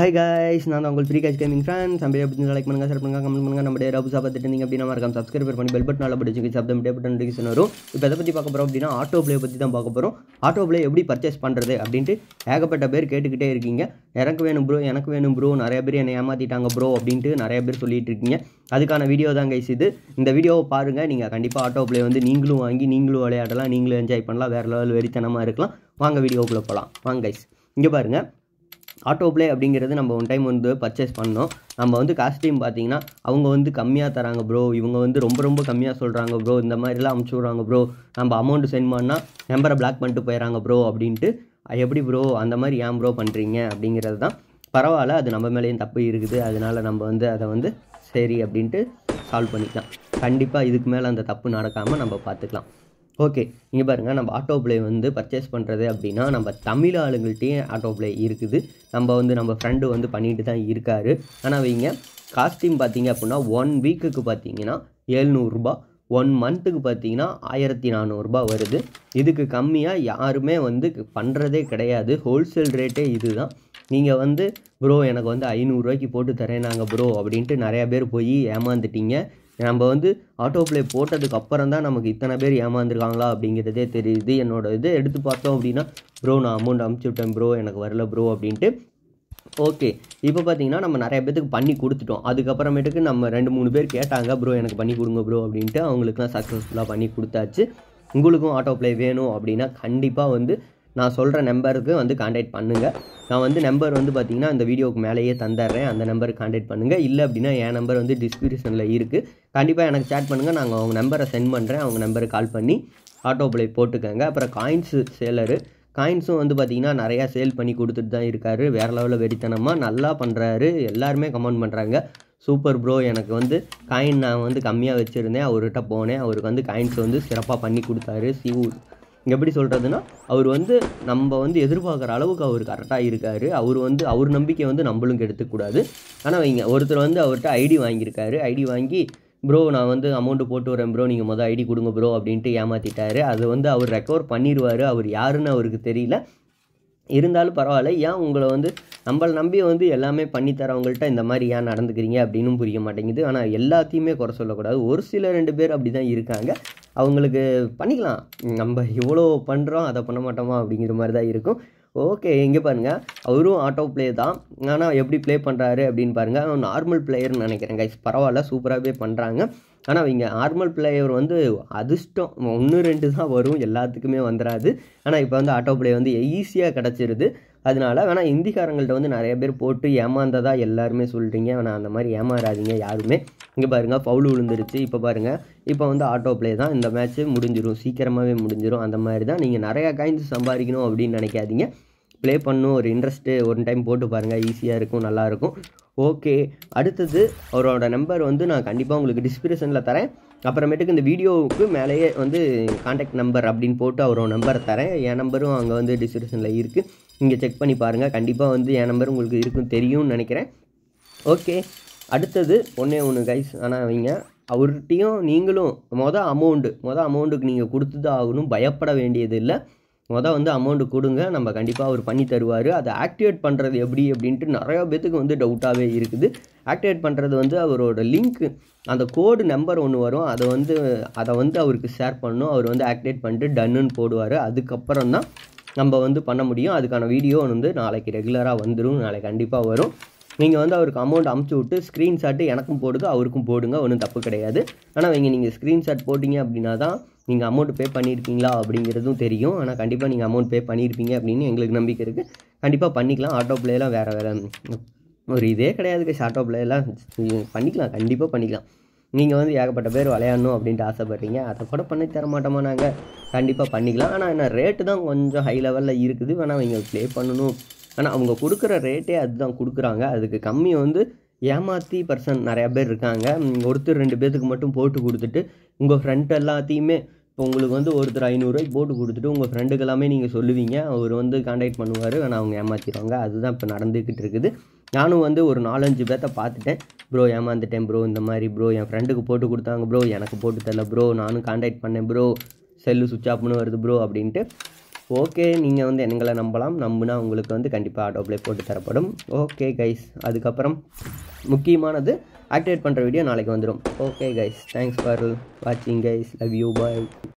high guys நான் உங்கள் free guys gaming fans அப்படியே அப்படின்னு லைக் பண்ணுங்கள் ஷேர் பண்ணுங்கள் கமெண்ட் பண்ணுங்கள் நம்ம டே சாப்பிட்டு பார்த்துட்டு இருந்தீங்க அப்படின்னா மறக்காம சப்ஸ்கிரைப் பண்ணி பெல் பட்டன் நல்லா படிச்சு சப்தம் டே பட்டன் நோட்டிஃபிகேஷன் வரும் இப்போ எதை பற்றி பார்க்க போகிறோம் அப்படின்னா ஆட்டோ பிளே பற்றி தான் பார்க்க போகிறோம் ஆட்டோ ப்ளே எப்படி பர்ச்சேஸ் பண்ணுறது அப்படின்ட்டு ஏகப்பட்ட பேர் கேட்டுக்கிட்டே இருக்கீங்க எனக்கு வேணும் ப்ரோ எனக்கு வேணும் ப்ரோ நிறைய பேர் என்னை ஏமாற்றிட்டாங்க ப்ரோ அப்படின்ட்டு நிறைய பேர் சொல்லிகிட்டு இருக்கீங்க அதுக்கான வீடியோ தான் கைஸ் இது இந்த வீடியோவை பாருங்கள் நீங்கள் கண்டிப்பாக ஆட்டோ பிளே வந்து நீங்களும் வாங்கி நீங்களும் விளையாடலாம் நீங்களும் என்ஜாய் பண்ணலாம் வேறு லெவல் வெறித்தனமாக இருக்கலாம் வாங்க வீடியோக்குள்ளே போகலாம் வாங்க கைஸ் இங்கே பாருங்கள் ஆட்டோ பிளே அப்படிங்கிறது நம்ம ஒன் டைம் வந்து பர்ச்சேஸ் பண்ணோம் நம்ம வந்து காஸ்டியூம் பார்த்தீங்கன்னா அவங்க வந்து கம்மியாக தராங்க ப்ரோ இவங்க வந்து ரொம்ப ரொம்ப கம்மியாக சொல்கிறாங்க ப்ரோ இந்த மாதிரிலாம் அமுச்சு விட்றாங்க ப்ரோ நம்ம அமௌண்ட்டு சென்ட் பண்ணால் நம்பரை பிளாக் பண்ணிட்டு போயிடறாங்க ப்ரோ அப்படின்ட்டு எப்படி ப்ரோ அந்த மாதிரி ஏன் ப்ரோ பண்ணுறீங்க அப்படிங்கிறது தான் பரவாயில்ல அது நம்ம மேலேயும் தப்பு இருக்குது அதனால் நம்ம வந்து அதை வந்து சரி அப்படின்ட்டு சால்வ் பண்ணிக்கலாம் கண்டிப்பாக இதுக்கு மேலே அந்த தப்பு நடக்காமல் நம்ம பார்த்துக்கலாம் ஓகே இங்கே பாருங்கள் நம்ம ஆட்டோ பிளே வந்து பர்ச்சேஸ் பண்ணுறது அப்படின்னா நம்ம தமிழ் ஆளுங்கள்ட்டையும் ஆட்டோ பிளே இருக்குது நம்ம வந்து நம்ம ஃப்ரெண்டு வந்து பண்ணிட்டு தான் இருக்கார் ஆனால் வைங்க காஸ்டியூம் பார்த்தீங்க அப்படின்னா ஒன் வீக்குக்கு பார்த்தீங்கன்னா ஏழ்நூறுரூபா ஒன் மந்த்துக்கு பார்த்தீங்கன்னா ஆயிரத்தி நானூறுரூபா வருது இதுக்கு கம்மியாக யாருமே வந்து பண்ணுறதே கிடையாது ஹோல்சேல் ரேட்டே இது தான் நீங்கள் வந்து ப்ரோ எனக்கு வந்து ஐநூறுரூவாய்க்கு போட்டு தரேன் நாங்கள் ப்ரோ அப்படின்ட்டு நிறையா பேர் போய் ஏமாந்துட்டீங்க நம்ம வந்து ஆட்டோ பிளே போட்டதுக்கு அப்புறம் தான் நமக்கு இத்தனை பேர் ஏமாந்துருக்காங்களா அப்படிங்கிறதே தெரியுது என்னோட இது எடுத்து பார்த்தோம் அப்படின்னா ப்ரோ நான் அமௌண்ட் அமுச்சு விட்டேன் ப்ரோ எனக்கு வரல ப்ரோ அப்படின்ட்டு ஓகே இப்போ பார்த்தீங்கன்னா நம்ம நிறைய பேத்துக்கு பண்ணி கொடுத்துட்டோம் அதுக்கப்புறமேட்டுக்கு நம்ம ரெண்டு மூணு பேர் கேட்டாங்க ப்ரோ எனக்கு பண்ணி கொடுங்க ப்ரோ அப்படின்ட்டு அவங்களுக்குலாம் சக்ஸஸ்ஃபுல்லாக பண்ணி கொடுத்தாச்சு உங்களுக்கும் ஆட்டோ பிளே வேணும் அப்படின்னா கண்டிப்பாக வந்து நான் சொல்கிற நம்பருக்கு வந்து காண்டாக்ட் பண்ணுங்கள் நான் வந்து நம்பர் வந்து பார்த்திங்கன்னா அந்த வீடியோவுக்கு மேலேயே தந்துடுறேன் அந்த நம்பருக்கு காண்டாக்ட் பண்ணுங்கள் இல்லை அப்படின்னா என் நம்பர் வந்து டிஸ்கிரிப்ஷனில் இருக்குது கண்டிப்பாக எனக்கு சேட் பண்ணுங்கள் நாங்கள் அவங்க நம்பரை சென்ட் பண்ணுறேன் அவங்க நம்பருக்கு கால் பண்ணி ஆட்டோ பிளே போட்டுக்கோங்க அப்புறம் காயின்ஸு சேலரு காயின்ஸும் வந்து பார்த்திங்கன்னா நிறையா சேல் பண்ணி கொடுத்துட்டு தான் இருக்கார் வேறு லெவலில் வெறித்தனமாக நல்லா பண்ணுறாரு எல்லாருமே கமெண்ட் பண்ணுறாங்க சூப்பர் ப்ரோ எனக்கு வந்து காயின் நான் வந்து கம்மியாக வச்சுருந்தேன் அவர்கிட்ட போனேன் அவருக்கு வந்து காயின்ஸ் வந்து சிறப்பாக பண்ணி கொடுத்தாரு சிவு எப்படி சொல்கிறதுனா அவர் வந்து நம்ம வந்து எதிர்பார்க்குற அளவுக்கு அவர் கரெக்டாக இருக்கார் அவர் வந்து அவர் நம்பிக்கை வந்து நம்மளும் கெடுத்துக்கூடாது ஆனால் இங்கே ஒருத்தர் வந்து அவர்கிட்ட ஐடி வாங்கியிருக்காரு ஐடி வாங்கி ப்ரோ நான் வந்து அமௌண்ட்டு போட்டு வரேன் ப்ரோ நீங்கள் மொதல் ஐடி கொடுங்க ப்ரோ அப்படின்ட்டு ஏமாற்றிட்டாரு அது வந்து அவர் ரெக்கவர் பண்ணிடுவார் அவர் யாருன்னு அவருக்கு தெரியல இருந்தாலும் பரவாயில்ல ஏன் உங்களை வந்து நம்மளை நம்பி வந்து எல்லாமே பண்ணித்தரவங்கள்ட்ட இந்த மாதிரி ஏன் நடந்துக்கிறீங்க அப்படின்னு புரிய மாட்டேங்குது ஆனால் எல்லாத்தையுமே குறை சொல்லக்கூடாது ஒரு சில ரெண்டு பேர் அப்படி தான் இருக்காங்க அவங்களுக்கு பண்ணிக்கலாம் நம்ம இவ்வளோ பண்ணுறோம் அதை பண்ண மாட்டோமா அப்படிங்கிற மாதிரி தான் இருக்கும் ஓகே எங்கே பாருங்கள் அவரும் ஆட்டோ ப்ளே தான் ஆனால் எப்படி ப்ளே பண்ணுறாரு அப்படின்னு பாருங்கள் நார்மல் பிளேயர்னு நினைக்கிறேன் கைஸ் பரவாயில்ல சூப்பராகவே பண்ணுறாங்க ஆனால் இவங்க நார்மல் பிளேயர் வந்து அதிர்ஷ்டம் ஒன்று ரெண்டு தான் வரும் எல்லாத்துக்குமே வந்துடாது ஆனால் இப்போ வந்து ஆட்டோ பிளே வந்து ஈஸியாக கிடச்சிருது அதனால வேணால் இந்திக்காரங்கள்ட்ட வந்து நிறைய பேர் போட்டு ஏமாந்ததாக எல்லாருமே சொல்கிறீங்க வேணால் அந்த மாதிரி ஏமாறாதீங்க யாருமே இங்கே பாருங்கள் ஃபவுல் விழுந்துருச்சு இப்போ பாருங்கள் இப்போ வந்து ஆட்டோ ப்ளே தான் இந்த மேட்ச்சு முடிஞ்சிடும் சீக்கிரமாகவே முடிஞ்சிடும் அந்த மாதிரி தான் நீங்கள் நிறையா காயின்ஸ் சம்பாதிக்கணும் அப்படின்னு நினைக்காதீங்க ப்ளே பண்ணும் ஒரு இன்ட்ரெஸ்ட்டு ஒரு டைம் போட்டு பாருங்கள் ஈஸியாக இருக்கும் நல்லாயிருக்கும் ஓகே அடுத்தது அவரோட நம்பர் வந்து நான் கண்டிப்பாக உங்களுக்கு டிஸ்கிரிப்ஷனில் தரேன் அப்புறமேட்டுக்கு இந்த வீடியோவுக்கு மேலேயே வந்து காண்டாக்ட் நம்பர் அப்படின்னு போட்டு அவரோட நம்பரை தரேன் என் நம்பரும் அங்கே வந்து டிஸ்கிரிப்ஷனில் இருக்குது நீங்கள் செக் பண்ணி பாருங்கள் கண்டிப்பாக வந்து என் நம்பர் உங்களுக்கு இருக்கும் தெரியும்னு நினைக்கிறேன் ஓகே அடுத்தது ஒன்றே ஒன்று கைஸ் ஆனால் அவங்க அவர்கிட்டையும் நீங்களும் மொதல் அமௌண்ட்டு மொதல் அமௌண்ட்டுக்கு நீங்கள் கொடுத்து தான் ஆகணும் பயப்பட வேண்டியது இல்லை மொதல் வந்து அமௌண்ட்டு கொடுங்க நம்ம கண்டிப்பாக அவர் பண்ணி தருவார் அதை ஆக்டிவேட் பண்ணுறது எப்படி அப்படின்ட்டு நிறையா பேத்துக்கு வந்து டவுட்டாகவே இருக்குது ஆக்டிவேட் பண்ணுறது வந்து அவரோட லிங்க்கு அந்த கோடு நம்பர் ஒன்று வரும் அதை வந்து அதை வந்து அவருக்கு ஷேர் பண்ணணும் அவர் வந்து ஆக்டிவேட் பண்ணிட்டு டன்னுன்னு போடுவார் அதுக்கப்புறம் தான் நம்ம வந்து பண்ண முடியும் அதுக்கான வீடியோ வந்து நாளைக்கு ரெகுலராக வந்துடும் நாளைக்கு கண்டிப்பாக வரும் நீங்கள் வந்து அவருக்கு அமௌண்ட் அமுச்சு விட்டு ஸ்க்ரீன்ஷாட்டு எனக்கும் போடுங்க அவருக்கும் போடுங்க ஒன்றும் தப்பு கிடையாது ஆனால் இங்கே நீங்கள் ஸ்க்ரீன்ஷாட் போட்டிங்க அப்படின்னா தான் நீங்கள் அமௌண்ட் பே பண்ணியிருக்கீங்களா அப்படிங்கிறதும் தெரியும் ஆனால் கண்டிப்பாக நீங்கள் அமௌண்ட் பே பண்ணியிருப்பீங்க அப்படின்னு எங்களுக்கு நம்பிக்கை இருக்குது கண்டிப்பாக பண்ணிக்கலாம் ஆட்டோ பிளேலாம் வேறு வேறு ஒரு இதே கிடையாது கைஸ் ஆட்டோ பிளேலாம் பண்ணிக்கலாம் கண்டிப்பாக பண்ணிக்கலாம் நீங்கள் வந்து ஏகப்பட்ட பேர் விளையாடணும் அப்படின்ட்டு ஆசைப்பட்றீங்க அதை கூட பண்ணி தர மாட்டோமா நாங்கள் கண்டிப்பாக பண்ணிக்கலாம் ஆனால் என்ன ரேட்டு தான் கொஞ்சம் ஹை லெவலில் இருக்குது வேணால் அவங்க ப்ளே பண்ணணும் ஆனால் அவங்க கொடுக்குற ரேட்டே அதுதான் கொடுக்குறாங்க அதுக்கு கம்மி வந்து ஏமாற்றி பர்சன் நிறையா பேர் இருக்காங்க ஒருத்தர் ரெண்டு பேர்த்துக்கு மட்டும் போட்டு கொடுத்துட்டு உங்கள் ஃப்ரெண்ட் எல்லாத்தையுமே இப்போ உங்களுக்கு வந்து ஒருத்தர் ஐநூறுரூவாய்க்கு போட்டு கொடுத்துட்டு உங்கள் ஃப்ரெண்டுக்கு எல்லாமே நீங்கள் சொல்லுவீங்க அவர் வந்து கான்டாக்ட் பண்ணுவார் ஆனால் அவங்க ஏமாற்றிடுவாங்க அதுதான் இப்போ நடந்துக்கிட்டு இருக்குது நானும் வந்து ஒரு நாலஞ்சு பேர்த்த பார்த்துட்டேன் ப்ரோ ஏமாந்துட்டேன் ப்ரோ இந்த மாதிரி ப்ரோ என் ஃப்ரெண்டுக்கு போட்டு கொடுத்தாங்க ப்ரோ எனக்கு போட்டு தரல ப்ரோ நானும் காண்டாக்ட் பண்ணேன் ப்ரோ செல்லு சுவிட்ச் ஆஃப்னு வருது ப்ரோ அப்படின்ட்டு ஓகே நீங்கள் வந்து எங்களை நம்பலாம் நம்பினா உங்களுக்கு வந்து கண்டிப்பாக ஆட்டோப்ளே போட்டு தரப்படும் ஓகே கைஸ் அதுக்கப்புறம் முக்கியமானது ஆக்டிவேட் பண்ணுற வீடியோ நாளைக்கு வந்துடும் ஓகே கைஸ் தேங்க்ஸ் ஃபார் வாட்சிங் கைஸ் லவ் யூ பாய்